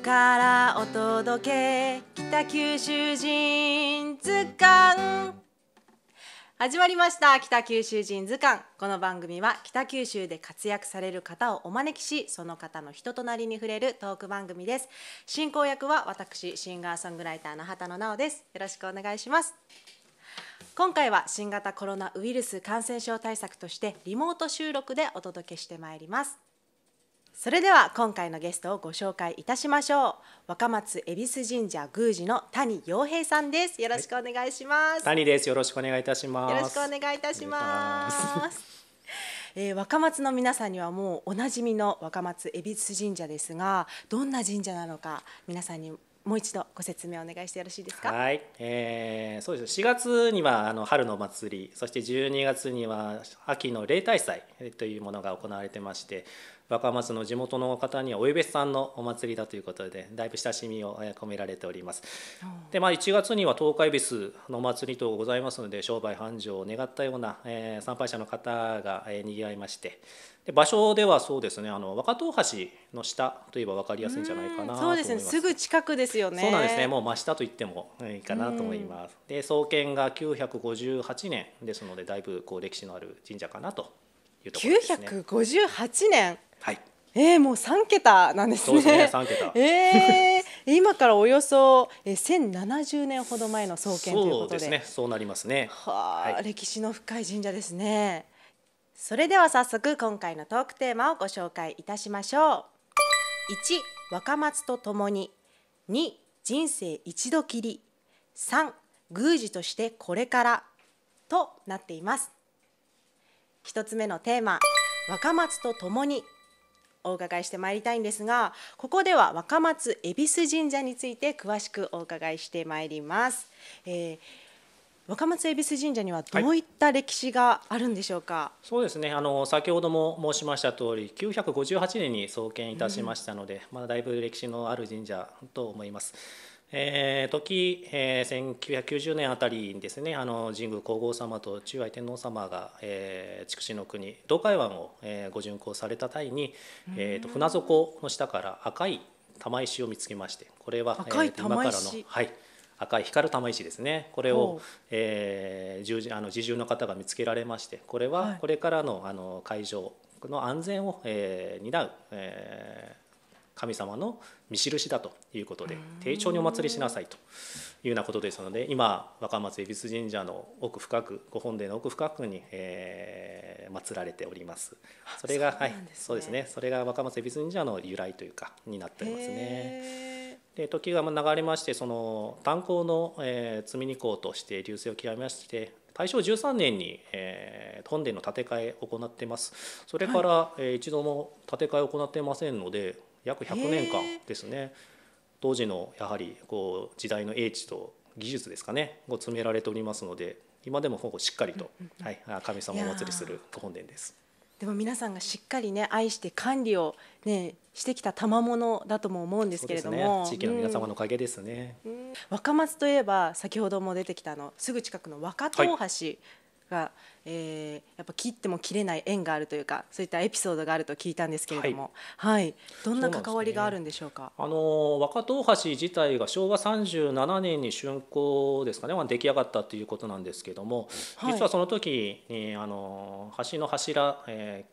からお届け北九州人図鑑始まりました北九州人図鑑この番組は北九州で活躍される方をお招きしその方の人となりに触れるトーク番組です進行役は私シンガーソングライターの畑野直ですよろしくお願いします今回は新型コロナウイルス感染症対策としてリモート収録でお届けしてまいりますそれでは今回のゲストをご紹介いたしましょう若松恵比寿神社宮司の谷洋平さんですよろしくお願いします、はい、谷ですよろしくお願いいたしますよろしくお願いいたします えー、若松の皆さんにはもうおなじみの若松恵比寿神社ですがどんな神社なのか皆さんにもう一度ご説明お願いしてよろしいですか。はい、えー、そうです4月にはあの春の祭り、そして12月には秋の例大祭というものが行われてまして、若松の地元の方にはおゆべさんのお祭りだということでだいぶ親しみを込められております。でまあ、1月には東海別のお祭り等ございますので商売繁盛を願ったような、えー、参拝者の方が、えー、にぎわいましてで場所ではそうですねあの若東橋の下といえば分かりやすいんじゃないかなそうですねすぐ近くですよねそうなんですねもう真下と言ってもいいかなと思いますで創建が958年ですのでだいぶこう歴史のある神社かなというところですね958年はい。えー、もう三桁なんですね。すね桁 えー、今からおよそ1070年ほど前の創建ということでそうですねそうなりますねはあ、はい、歴史の深い神社ですねそれでは早速今回のトークテーマをご紹介いたしましょう一、若松とともに二、人生一度きり三、宮司としてこれからとなっています一つ目のテーマ若松とともにお伺いしてまいりたいんですがここでは若松恵比寿神社について詳しくお伺いしてまいります、えー、若松恵比寿神社にはどういった歴史があるんでしょうか、はい、そうですねあの先ほども申しました通り958年に創建いたしましたので、うん、まだだいぶ歴史のある神社と思います。えー、時、えー、1990年あたりにですねあの神宮皇后様と中愛天皇様が、えー、筑紫の国東海湾を、えー、ご巡行された際に、えーと、船底の下から赤い玉石を見つけましてこれは赤い玉石、えー、今からの、はい、赤い光る玉石ですねこれを、えー、従事あの自重の方が見つけられましてこれはこれからの,、あの会場の安全を、えー、担う、えー神様の見印だということで丁重にお祭りしなさいというようなことですので今若松恵比寿神社の奥深くご本殿の奥深くに、えー、祀られておりますそれが、ね、はいそうですねそれが若松恵比寿神社の由来というかになっておりますね。で時が流れましてその炭鉱の、えー、積み荷港として流星を極めまして大正13年に、えー、本殿の建て替えを行ってますそれから、はい、えー、一度も建て替えを行ってませんので約100年間ですね当時のやはりこう時代の英知と技術ですかねを詰められておりますので今でもほぼしっかりと、はい、神様お祭りするご本殿です。でも皆さんがしっかりね愛して管理をねしてきた賜物だとも思うんですけれども、ね、地域の皆様のおかげですね、うんうん、若松といえば先ほども出てきたのすぐ近くの若戸大橋が、えー、やっぱ切っても切れない縁があるというかそういったエピソードがあると聞いたんですけれども、はい、はい、どんな関わりがあるんでしょうか、ね、あの若戸大橋自体が昭和37年に竣工ですかね出来上がったということなんですけども、はい、実はその時にあの橋の柱、えー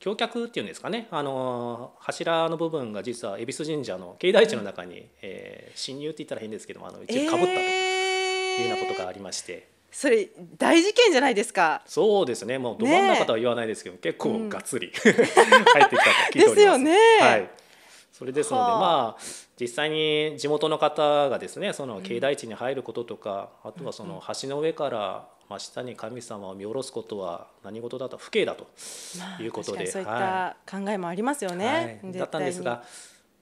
橋脚っていうんですかねあの柱の部分が実は恵比寿神社の境内地の中に、うん、えー、侵入って言ったら変ですけどもあの一応かぶったというようなことがありまして、それ大事件じゃないですかそうですねもうど真ん中とは言わないですけど、ね、結構がっつり、入ってきたと聞いておりますですよね、はい、それですので、まあ実際に地元の方がですねその境内地に入ることとか、うん、あとはその橋の上から真下に神様を見下ろすことは何事だと不敬だということで、まあ、そういった考えもありますよね、はい、だったんですが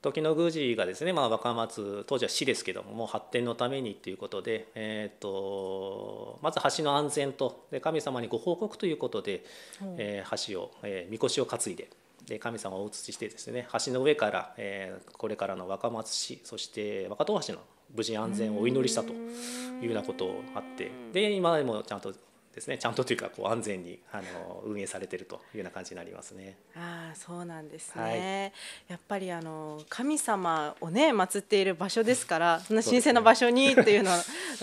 時の宮司がですね、まあ、若松当時は市ですけどももう発展のためにということで、えーと、まず橋の安全とで神様にご報告ということで、うん、えー、橋を、えー、みこしを担いでで神様をお移ししてですね橋の上から、えー、これからの若松市そして若戸橋の無事安全をお祈りしたというようなことがあってで今でもちゃんとですねちゃんとというかこう安全にあの運営されてるというような感じになりますね。ああそうなんですね、はい、やっぱりあの神様をね祀っている場所ですからそんな神聖な場所にっていうの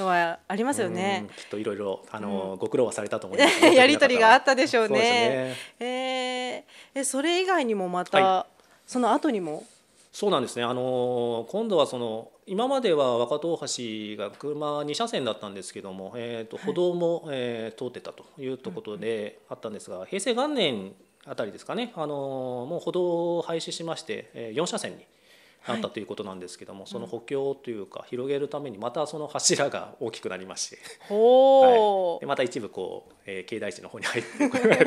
はありますよね。ねきっといろいろあの、うん、ご苦労はされたと思います、やり取りがあったでしょうね。うねえー、それ以外にもまた、はい、その後にもそうなんですねあの今度はその今までは若戸大橋が車2車線だったんですけども、えー、と歩道も、え通ってたというところであったんですが平成元年あたりですかねあのもう歩道を廃止しまして4車線に。あったということなんですけども、はい、その補強というか広げるためにまたその柱が大きくなりまして、はい、また一部こう、えー、境内地の方に入ってこらとい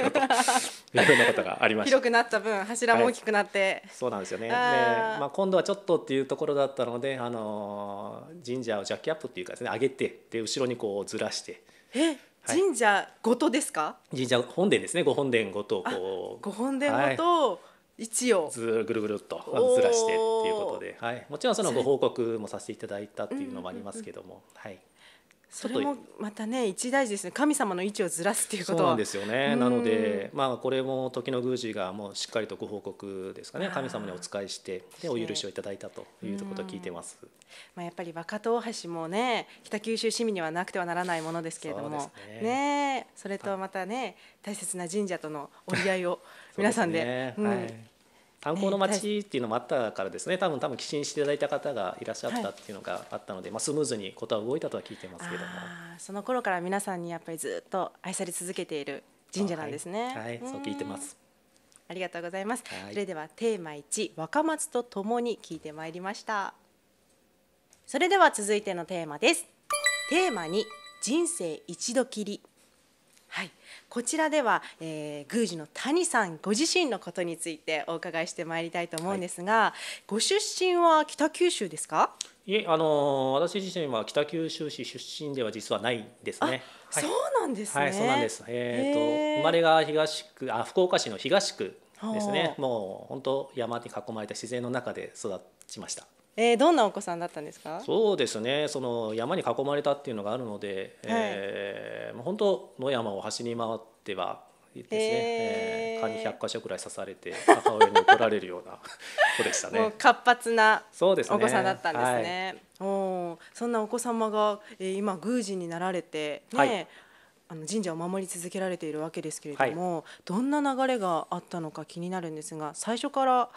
ろんなことがありました広くなった分柱も大きくなって、はい、そうなんですよねで、まあ、今度はちょっとっていうところだったので、あのー、神社をジャッキアップっていうかですね上げてで後ろにこうずらして。え神社ごとですか、神社本殿ですねご本殿ごとこうご本殿ごと、一応ずぐるぐるっとずらしてっていうことで、はい、もちろんそのご報告もさせていただいたっていうのもありますけども、はい。それもまたね一大事ですね神様の位置をずらすっていうことそうなんですよね、なのでまあこれも時の宮司がもうしっかりとご報告ですかね神様にお仕えしてでお許しをいただいたということ聞いてます、まあ、やっぱり若戸大橋もね北九州市民にはなくてはならないものですけれどもね、ね、それとまたね大切な神社との折り合いを皆さんで。炭鉱の町っていうのもあったからですね、多分多分寄進していただいた方がいらっしゃったっていうのがあったので、はい、まあ、スムーズにことは動いたとは聞いてますけどもその頃から皆さんにやっぱりずっと愛され続けている神社なんですね。はい、はい、そう聞いてますありがとうございます、はい、それではテーマ1若松とともに聞いてまいりましたそれでは続いてのテーマですテーマ2人生一度きりはい、こちらでは、えー、宮司の谷さんご自身のことについてお伺いしてまいりたいと思うんですが、はい、ご出身は北九州ですかいえ、あの私自身は北九州市出身では実はないですね。はい、そうなんです、ね、はい、そうなんです。えっ、と生まれが東区、あ福岡市の東区ですね。もう本当山に囲まれた自然の中で育ちました。えー、どんなお子さんだったんですかそうですねその山に囲まれたっていうのがあるので、はい、えー、もう本当野山を走り回ってはでえー、蚊に100箇所くらい刺されて母親に怒られるような 子でしたね活発なお子さんだったんですね。そ、ねはい、そんなお子様が、えー、今宮司になられて、ね、はい、あの神社を守り続けられているわけですけれども、はい、どんな流れがあったのか気になるんですが最初から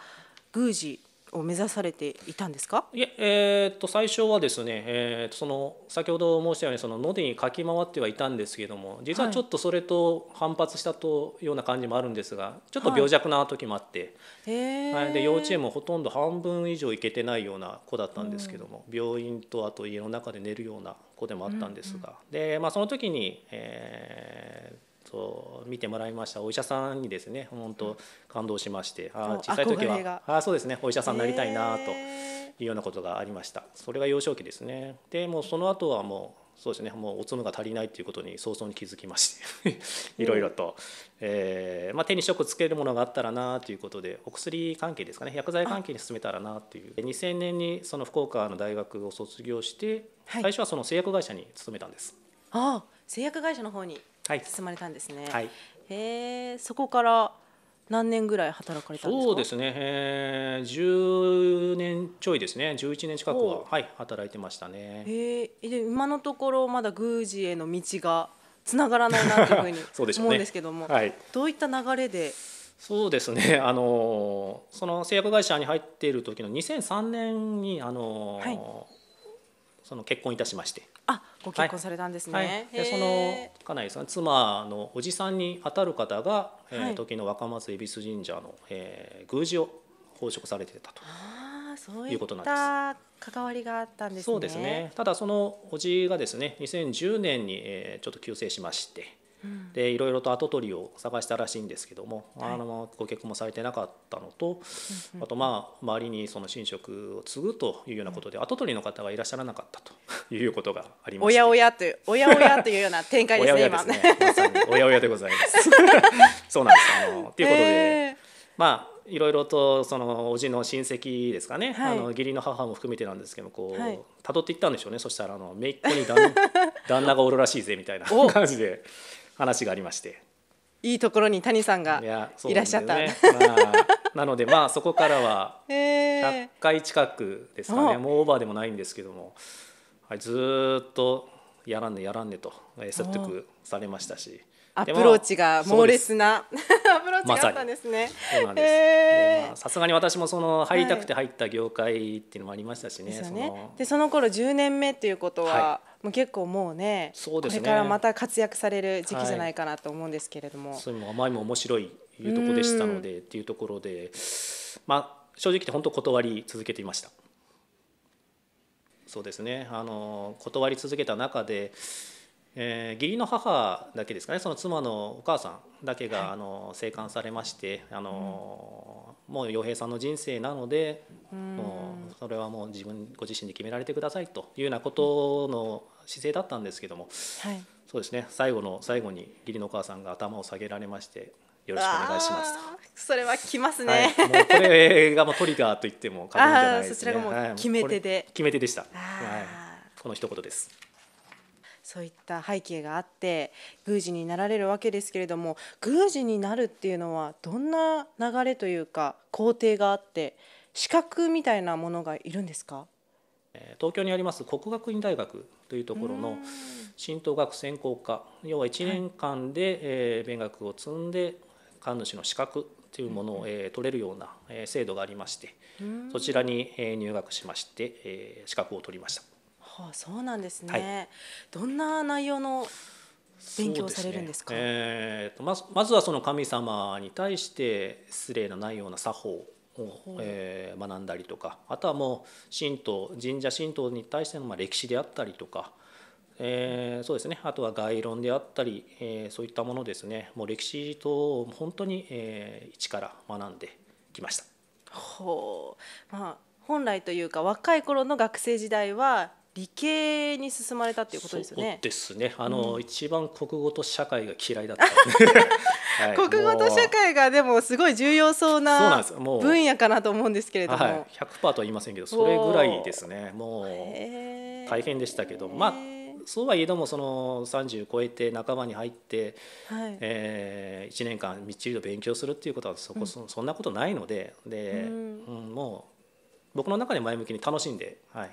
宮司を目指されていたんですかいええー、っと最初はですね、えー、その先ほど申したようにそのノにかき回ってはいたんですけども実はちょっとそれと反発したとような感じもあるんですがちょっと病弱な時もあって、はい、はい、で幼稚園もほとんど半分以上行けてないような子だったんですけども、うん、病院とあと家の中で寝るような子でもあったんですが、うんうん、でまあ、その時に、えーと見てもらいましたお医者さんにですね本当感動しまして、うん、あ小さい時はあそうですねお医者さんになりたいなというようなことがありましたそれが幼少期ですねでもうその後はもうそうですねもうおつむが足りないということに早々に気づきましていろいろと、うん、えー、まあ、手に職つけるものがあったらなということでお薬関係ですかね薬剤関係に進めたらなという2000年にその福岡の大学を卒業して、最初はその製薬会社に勤めたんです。ああ製薬会社の方にはい、進まれたんですね。はい、えそこから何年ぐらい働かれたんですかそうですね、えー、1年ちょいですね十一年近くは、はい、働いてましたね、ええで今のところまだ宮司への道がつながらないなというふうに う、ね、思うんですけども、はい、どういった流れでそうですね あのその製薬会社に入っている時の2003年にあの、はい、その結婚いたしましてあご結婚されたんですね、はいはい、でその家内さん妻のおじさんにあたる方が、えー、時の若松恵比寿神社の、えー、宮司を奉職されてたと。そういった関わりがあったんですね。そうですね。ただそのおじがですね、2010年にちょっと急逝しまして、でいろいろと跡取りを探したらしいんですけども、はい、あのご結婚もされてなかったのと、うんうん、あとまあ周りにその寝職を継ぐというようなことで、うん、跡取りの方がいらっしゃらなかったと いうことがありましおやおやというおやおやというような展開ですね 今ね、まさにおやおやでございます そうなんですあのということで、えー、まあいろいろとそのおじの親戚ですかね、はい、あの義理の母も含めてなんですけどこう、はい、辿っていったんでしょうねそしたらあの姪っ子に旦旦那がおるらしいぜみたいな感じで話がありましていいところに谷さんがいらっしゃった。ねまあ、なのでまあそこからは100 回近くですかね、えー、もうオーバーでもないんですけども、はい、ずっとやらんねやらんねと説得されましたし。アプローチが猛烈なアプローチがあったんですね。えさすがに私もその入りたくて入った業界っていうのもありましたしね。はい、そのでその頃10年目っていうことは、はい、もう結構もうねそうですねこれからまた活躍される時期じゃないかなと思うんですけれども。はい、そういうのも甘いも面白いいうとこでしたのでっていうところで、まあ、正直言って本当断り続けていました。そうですねあの断り続けた中でえー、義理の母だけですかねその妻のお母さんだけが、はい、あの生還されましてあの、うん、もう洋平さんの人生なので、うん、もうそれはもう自分ご自身で決められてくださいというようなことの姿勢だったんですけども、はい、そうですね最後の最後に義理のお母さんが頭を下げられまして。よろしくお願いしますそれはきますね、はい、もうこれがもうトリガーと言っても過言じゃないですね。そちらがもう決め手で、はい、決め手でした。はい、この一言です。そういった背景があって宮司になられるわけですけれども宮司になるっていうのはどんな流れというか工程があって資格みたいなものがいるんですか東京にあります国学院大学というところの神道学専攻科要は1年間で勉学を積んで神主の資格というものを取れるような制度がありましてそちらに入学しまして資格を取りました。はあ、そうなんですね、はい、どんな内容の勉強されるんですか、ね、えーと、まずまずはその神様に対して失礼のないような作法を、えー、学んだりとかあとはもう神道神社神道に対してのまあ歴史であったりとか、えー、そうですねあとは概論であったり、えー、そういったものですねもう歴史と本当に、えー、一から学んできました。ほうまあ、本来というか若い頃の学生時代は理系に進まれたっていうことですよね。ですね。あの、うん、一番国語と社会が嫌いだった。はい、国語と社会がでもすごい重要そうな分野かなと思うんですけれども、はい、100%とは言いませんけど、それぐらいですね。もう大変でしたけど、まあそうはいえどもその30超えて仲間に入って、はい、えー、1年間みっちりと勉強するっていうことはそこ、うん、そんなことないので、で、うん、うん、もう僕の中で前向きに楽しんで、はい。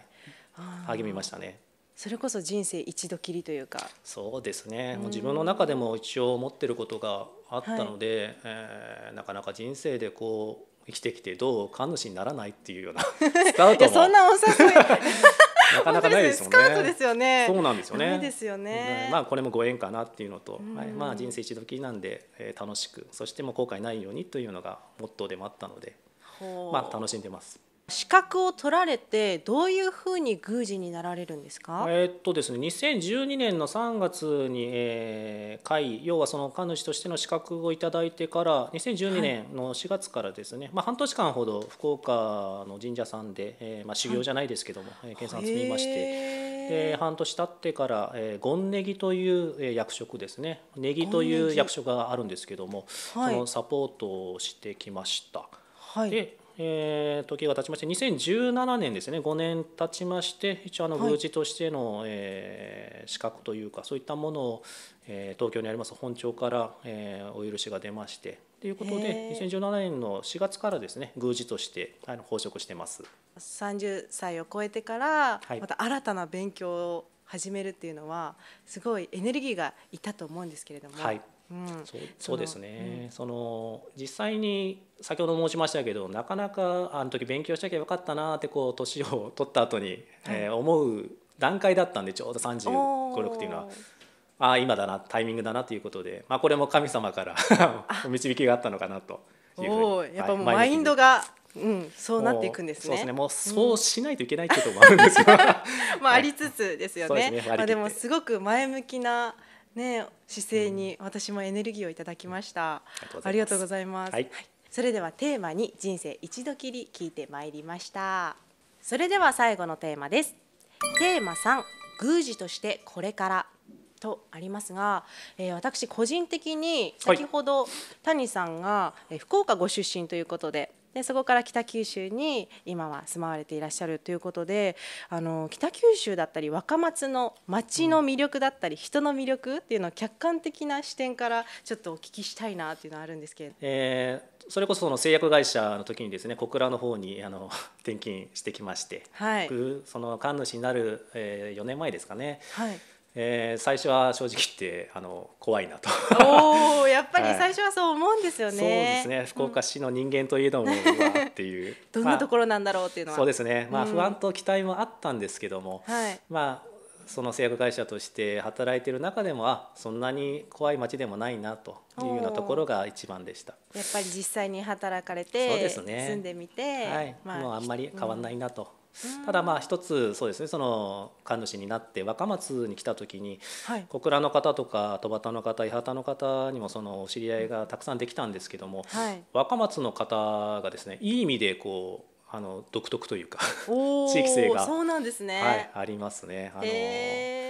励みましたね。それこそ人生一度きりというかそうですね、もう自分の中でも一応思ってることがあったので、はい、えー、なかなか人生でこう生きてきてどう神主にならないっていうような スカウトもそんなお誘い なかなかないですもんね。スカウトですよね。そうなんですよね。ですよね。まあこれもご縁かなっていうのと、はい、まあ人生一度きりなんで、えー、楽しく、そしても後悔ないようにというのがモットーでもあったので、まあ楽しんでます。資格を取られてどういうふうに宮司になられるんですか。えー、っとですね、2012年の3月に、えー、会要はその神主としての資格をいただいてから2012年の4月からですね、はい、まあ半年間ほど福岡の神社さんで、えー、まあ修行じゃないですけども、はい、研を積みまして、で半年経ってから、えー、ゴンネギという役職ですね、ネギという役職があるんですけども、そのサポートをしてきました。はい、でえー、時が経ちまして2017年ですね5年経ちまして一応あの宮司としての、はい、えー、資格というかそういったものを、えー、東京にあります本庁から、えー、お許しが出ましてということで2017年の4月からですね宮司としてあの奉職してます30歳を超えてからまた新たな勉強を始めるっていうのはすごいエネルギーがいたと思うんですけれども、はい、そうそうですね、その、実際に先ほど申しましたけどなかなかあの時勉強しなきゃよかったなってこう年を取った後に、はい、えー、思う段階だったんでちょうど3 5 6っていうのは。あ今だなタイミングだなということで、まあ、これも神様から お導きがあったのかなというふうにやっぱもうマインドがうん、そうなっていくんですね。そうですね。もうそうしないといけないっていうところもあるんですが、まあありつつですよね。まあでもすごく前向きなね姿勢に私もエネルギーをいただきました。ありがとうございます。はい、それではテーマに人生一度きり聞いてまいりました。それでは最後のテーマです。テーマ3宮司としてこれからとありますが、えー、私個人的に先ほど谷さんが福岡ご出身ということで、でそこから北九州に今は住まわれていらっしゃるということであの北九州だったり若松の町の魅力だったり、人の魅力っていうのを客観的な視点からちょっとお聞きしたいなっていうのはあるんですけど。えーそれこそその製薬会社の時にですね小倉の方にあの転勤してきまして、はい、その神主になる、えー、4年前ですかね、はい、えー、最初は正直言ってあの怖いなとおやっぱり最初はそう思うんですよね、はい、そうですね福岡市の人間といえども、うっていう どんなところなんだろうっていうのは、まあ、そうですね、まあ、不安と期待もあったんですけども、うん、まあその製薬会社として働いてる中でもあそんなに怖い街でもないなというようなところが一番でしたやっぱり実際に働かれてそうです、ね、住んでみて、はい、まあ、もうあんまり変わんないなと。うんただまあ一つそうですねその神主になって若松に来た時に、はい、小倉の方とか戸端の方八幡の方にもそのお知り合いがたくさんできたんですけども、はい、若松の方がですねいい意味でこうあの独特というか 地域性がそうなんですね、はい、ありますね。あの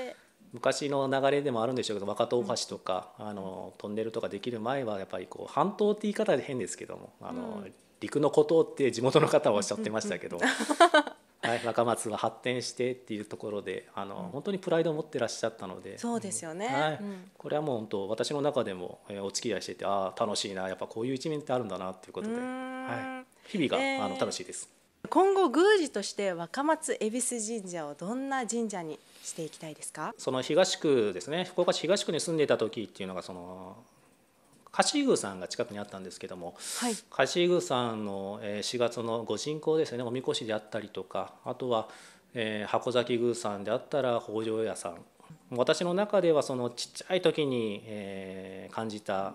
昔の流れでもあるんでしょうけど若戸大橋とか、うん、あのトンネルとかできる前はやっぱりこう半島って言い方で変ですけどもあの、うん陸の孤島って地元の方はおっしゃってましたけど、はい、若松は発展してっていうところであの、うん、本当にプライドを持ってらっしゃったのでそうですよね、はい、うん、これはもう本当私の中でも、えー、お付き合いしててああ楽しいなやっぱこういう一面ってあるんだなっていうことで、はい、日々が、えー、あの楽しいです。今後宮司として若松恵比寿神社をどんな神社にしていきたいですかその東区ですね福岡市東区に住んでいた時っていうのがその柏宮さんが近くにあったんですけども、はい、宮さんの4月のご人口ですねおみこしであったりとかあとは、えー、箱崎宮さんであったら北条屋さん私の中ではそのちっちゃい時に、えー、感じた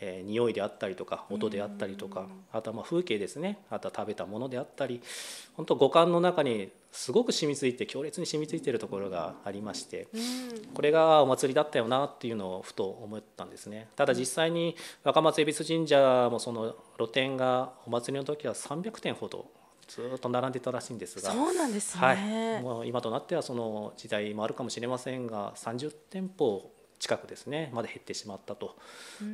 えー、匂いであったりとか音であったりとか、あとはま風景ですねあとは食べたものであったり本当五感の中にすごく染みついて強烈に染みついてるところがありまして、これがお祭りだったよなっていうのをふと思ったんですねただ実際に若松恵比寿神社もその露店がお祭りの時は300点ほどずっと並んでたらしいんですがそうなんですね、はい、もう今となってはその時代もあるかもしれませんが30店舗近くですねまで減ってしまったと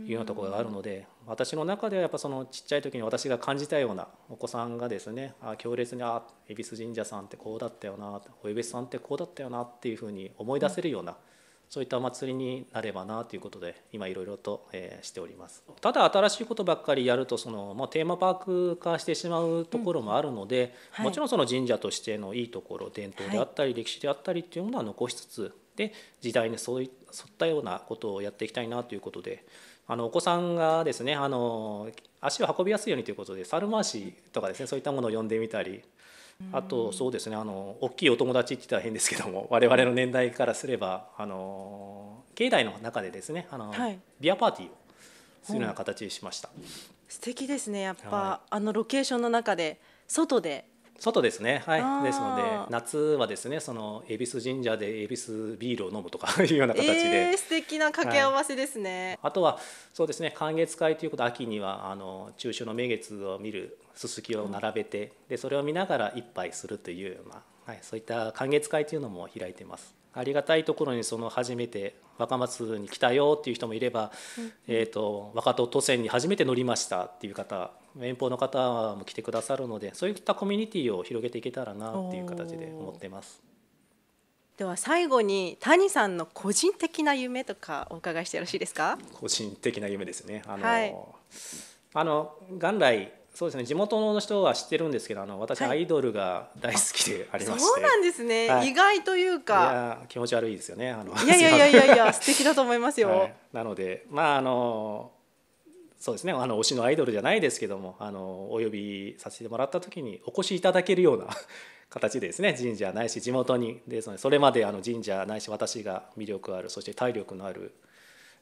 いうようなところがあるので私の中ではやっぱそのちっちゃい時に私が感じたようなお子さんがですねあ強烈に「あ恵比寿神社さんってこうだったよな」お恵比寿さんってこうだったよなっていうふうに思い出せるような、うん、そういったお祭りになればなということで今いろいろと、えしておりますただ新しいことばっかりやるとその、まあ、テーマパーク化してしまうところもあるので、うんはい、もちろんその神社としてのいいところ伝統であったり、歴史であったりっていうものは残しつつで時代に沿ったようなことをやっていきたいなということであのお子さんがですねあの足を運びやすいようにということで猿回しとかですねそういったものを呼んでみたりあとそうですねあの大きいお友達って言ったら変ですけども 我々の年代からすればあの境内の中でですねあの、はい、ビアパーティーをするような形にしました。素敵ですねやっぱ、はい、あのロケーションの中で外で外ですねはいですので夏はですねその恵比寿神社で恵比寿ビールを飲むとか いうような形で、えー、素敵な掛け合わせですね、はい、あとはそうですね寒月会ということ秋にはあの中秋の名月を見るすすきを並べて、うん、でそれを見ながら一杯するというまあ、はい、そういった寒月会というのも開いてますありがたいところにその初めて若松に来たよっていう人もいれば、うん、えーと、と若戸都線に初めて乗りましたっていう方遠方の方も来てくださるのでそういったコミュニティを広げていけたらなっていう形で思ってます。では最後に谷さんの個人的な夢とかお伺いしてよろしいですか個人的な夢ですねあの、はい、あの元来そうですね地元の人は知ってるんですけどあの私、アイドルが大好きでありまして、そうなんですね、はい、意外というか気持ち悪いですよねあのいやいやいやいや 素敵だと思いますよ、なのでまああのそうですねあの推しのアイドルじゃないですけどもあのお呼びさせてもらった時にお越しいただけるような 形でですね神社ないし地元にですのでそれまであの神社ないし私が魅力あるそして体力のある、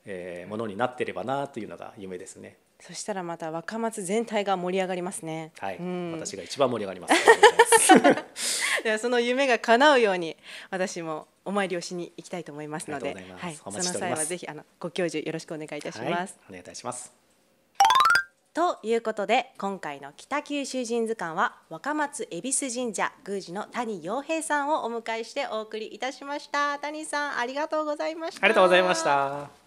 えー、ものになってればなというのが夢ですね。そしたらまた若松全体が盛り上がりますね。はい、うん、私が一番盛り上がります。ではその夢が叶うように私もお参りをしに行きたいと思いますので、いはい、その際はぜひあのご教授よろしくお願いいたします。はい、お願いいたします。ということで今回の北九州神図鑑は若松恵比寿神社宮司の谷洋平さんをお迎えしてお送りいたしました谷さんありがとうございましたありがとうございました